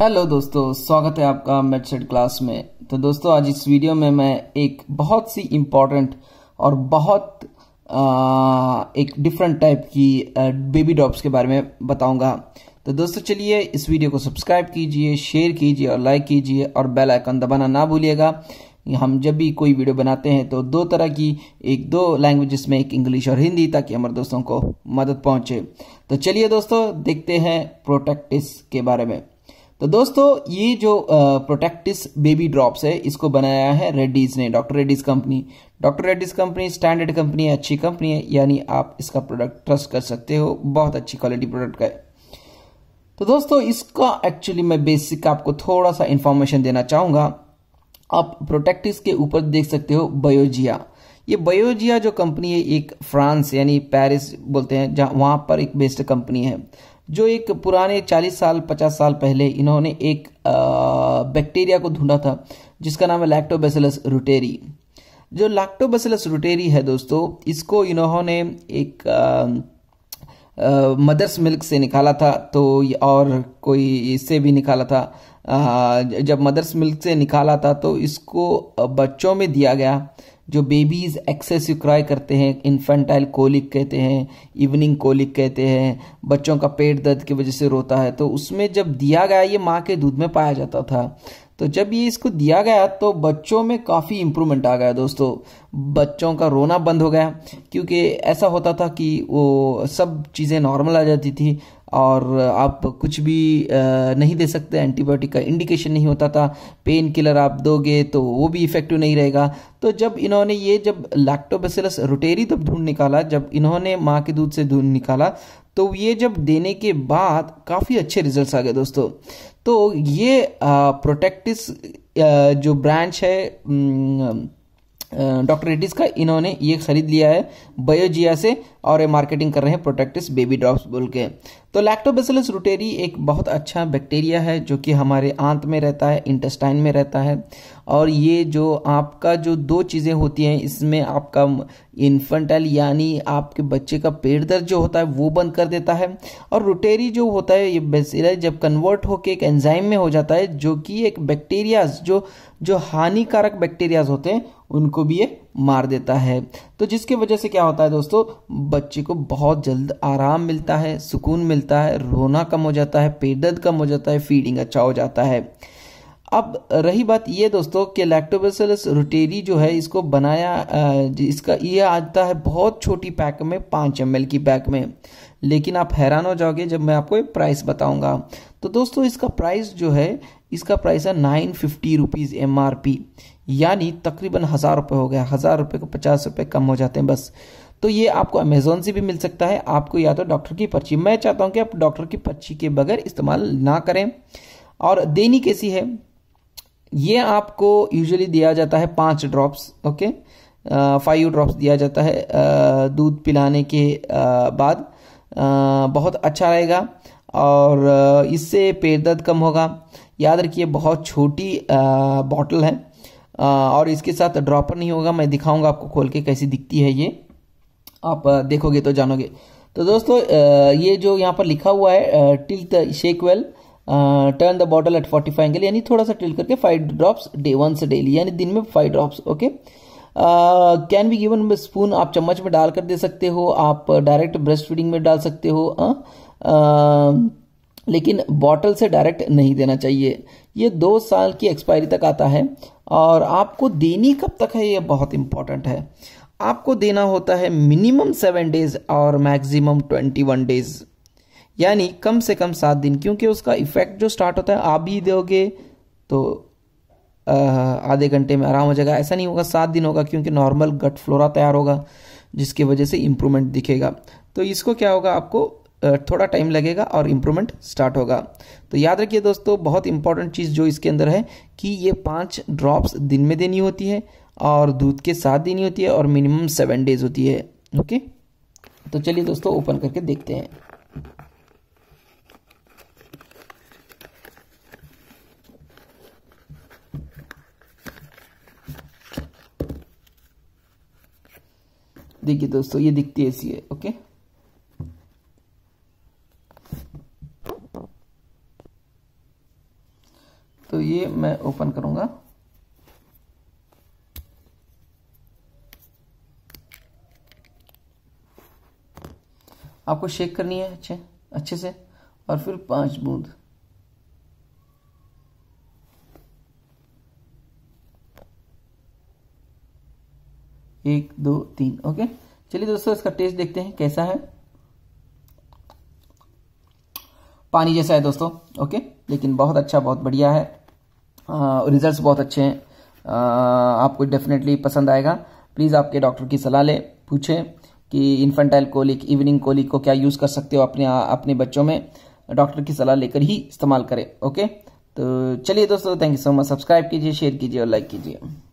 Hello दोस्तों स्वागत है आपका मेडसेट क्लास में तो दोस्तों आज इस वीडियो में मैं एक बहुत सी इम्पॉर्टेंट और बहुत आ, एक डिफरेंट टाइप की आ, बेबी डॉप्स के बारे में बताऊंगा तो दोस्तों चलिए इस वीडियो को सब्सक्राइब कीजिए शेयर कीजिए और लाइक कीजिए और बेल आइकन दबाना ना भूलिएगा हम जब भी कोई वीडियो बनाते हैं तो दो तरह की एक दो लैंग्वेजेस में एक इंग्लिश और हिंदी ताकि हमारे दोस्तों को मदद पहुंचे तो चलिए दोस्तों देखते हैं प्रोटेक्टिस के बारे में तो दोस्तों ये जो प्रोटेक्टिस बेबी ड्रॉप्स है इसको बनाया है रेड्डीज ने doctor Reddy's company doctor Reddy's company standard company है अच्छी कंपनी है यानी आप इसका प्रोडक्ट ट्रस्ट कर सकते हो बहुत अच्छी क्वालिटी प्रोडक्ट का है तो दोस्तों इसका एक्चुअली मैं बेसिक आपको थोड़ा सा इन्फॉर्मेशन देना चाहूंगा आप प्रोटेक्टिस के ऊपर देख सकते हो बयोजिया ये बयोजिया जो कंपनी है एक फ्रांस यानी पेरिस बोलते हैं वहां पर एक बेस्ड कंपनी है जो एक पुराने 40 साल 50 साल पहले इन्होंने एक बैक्टीरिया को ढूंढा था जिसका नाम है लैक्टोबेसिलस रुटेरी जो लैक्टोबेसिलस रुटेरी है दोस्तों इसको इन्होंने एक मदर्स मिल्क से निकाला था तो और कोई इससे भी निकाला था आ, जब मदर्स मिल्क से निकाला था तो इसको बच्चों में दिया गया जो बेबीज़ एक्सेसिव क्राई करते हैं इन्फेंटाइल कोलिक कहते हैं इवनिंग कोलिक कहते हैं बच्चों का पेट दर्द की वजह से रोता है तो उसमें जब दिया गया ये माँ के दूध में पाया जाता था तो जब ये इसको दिया गया तो बच्चों में काफ़ी इम्प्रूवमेंट आ गया दोस्तों बच्चों का रोना बंद हो गया क्योंकि ऐसा होता था कि वो सब चीज़ें नॉर्मल आ जाती थी और आप कुछ भी नहीं दे सकते एंटीबायोटिक का इंडिकेशन नहीं होता था पेन किलर आप दोगे तो वो भी इफेक्टिव नहीं रहेगा तो जब इन्होंने ये जब लैक्टोबेसिलस रोटेरी तब ढूंढ निकाला जब इन्होंने माँ के दूध से ढूंढ निकाला तो ये जब देने के बाद काफ़ी अच्छे रिजल्ट्स आ गए दोस्तों तो ये प्रोटेक्टिस जो ब्रांच है डॉक्टर रेड्डीज का इन्होंने ये खरीद लिया है बायोजिया से और ये मार्केटिंग कर रहे हैं प्रोटेक्टिस बेबी ड्रॉप्स बोल के तो लैक्टोबेसिलस रूटेरी एक बहुत अच्छा बैक्टीरिया है जो कि हमारे आंत में रहता है इंटेस्टाइन में रहता है और ये जो आपका जो दो चीज़ें होती हैं इसमें आपका इन्फेंटाइल यानी आपके बच्चे का पेट दर्द जो होता है वो बंद कर देता है और रूटेरी जो होता है ये बेसिलस जब कन्वर्ट होकर एक एंजाइम में हो जाता है जो कि एक बैक्टीरियाज जो जो हानिकारक बैक्टीरियाज होते हैं उनको भी ये मार देता है तो जिसकी वजह से क्या होता है दोस्तों बच्चे को बहुत जल्द आराम मिलता है सुकून मिलता है रोना कम हो जाता है पेट दर्द कम हो जाता है फीडिंग अच्छा हो जाता है अब रही बात ये दोस्तों कि लैक्टोबेसिलस रोटेरी जो है इसको बनाया इसका ये आता है बहुत छोटी पैक में पाँच एम की पैक में लेकिन आप हैरान हो जाओगे जब मैं आपको प्राइस बताऊंगा तो दोस्तों इसका प्राइस जो है इसका प्राइस है nine fifty rupees M R P यानी तकरीबन हज़ार रुपये हो गया हज़ार रुपये को पचास रुपये कम हो जाते हैं बस तो ये आपको अमेजोन से भी मिल सकता है आपको या तो डॉक्टर की पर्ची मैं चाहता हूँ कि आप डॉक्टर की पर्ची के बगैर इस्तेमाल ना करें और देनी कैसी है ये आपको यूजुअली दिया जाता है पाँच ड्रॉप्स ओके फाइव ड्रॉप्स दिया जाता है दूध पिलाने के आ, बाद आ, बहुत अच्छा रहेगा और इससे पेट दर्द कम होगा याद रखिए बहुत छोटी बॉटल है और इसके साथ ड्रॉपर नहीं होगा मैं दिखाऊंगा आपको खोल के कैसी दिखती है ये आप देखोगे तो जानोगे तो दोस्तों ये जो यहाँ पर लिखा हुआ है tilt shake well turn the bottle at forty five angle यानी थोड़ा सा टिल करके फाइव ड्रॉप्स डे वन से डेली यानी दिन में five drops okay can be given spoon आप चम्मच में डालकर दे सकते हो आप डायरेक्ट ब्रेस्ट फीडिंग में डाल सकते हो uh? लेकिन बॉटल से डायरेक्ट नहीं देना चाहिए ये दो साल की एक्सपायरी तक आता है और आपको देनी कब तक है ये बहुत इंपॉर्टेंट है आपको देना होता है मिनिमम सेवन डेज और मैक्सिमम ट्वेंटी वन डेज यानी कम से कम सात दिन क्योंकि उसका इफेक्ट जो स्टार्ट होता है आप ही दोगे तो आधे घंटे में आराम हो जाएगा ऐसा नहीं होगा सात दिन होगा क्योंकि नॉर्मल गट फ्लोरा तैयार होगा जिसकी वजह से इम्प्रूवमेंट दिखेगा तो इसको क्या होगा आपको थोड़ा टाइम लगेगा और इम्प्रूवमेंट स्टार्ट होगा तो याद रखिए दोस्तों बहुत इंपॉर्टेंट चीज़ जो इसके अंदर है कि ये पाँच ड्रॉप्स दिन में देनी होती है और दूध के साथ देनी होती है और मिनिमम सेवन डेज होती है ओके तो चलिए दोस्तों ओपन करके देखते हैं देखिए दोस्तों ये दिखती ऐसी है ओके तो ये मैं ओपन करूंगा आपको शेक करनी है अच्छे अच्छे से और फिर पांच बूंद एक दो तीन ओके चलिए दोस्तों इसका टेस्ट देखते हैं कैसा है पानी जैसा है दोस्तों ओके लेकिन बहुत अच्छा बहुत बढ़िया है रिजल्ट्स बहुत अच्छे हैं आपको डेफिनेटली पसंद आएगा प्लीज़ आपके डॉक्टर की सलाह लें पूछें कि इन्फेंटाइल कोलिक इवनिंग कोलिक को क्या यूज़ कर सकते हो अपने अपने बच्चों में डॉक्टर की सलाह लेकर ही इस्तेमाल करें ओके तो चलिए दोस्तों thank you so much subscribe कीजिए शेयर कीजिए और लाइक कीजिए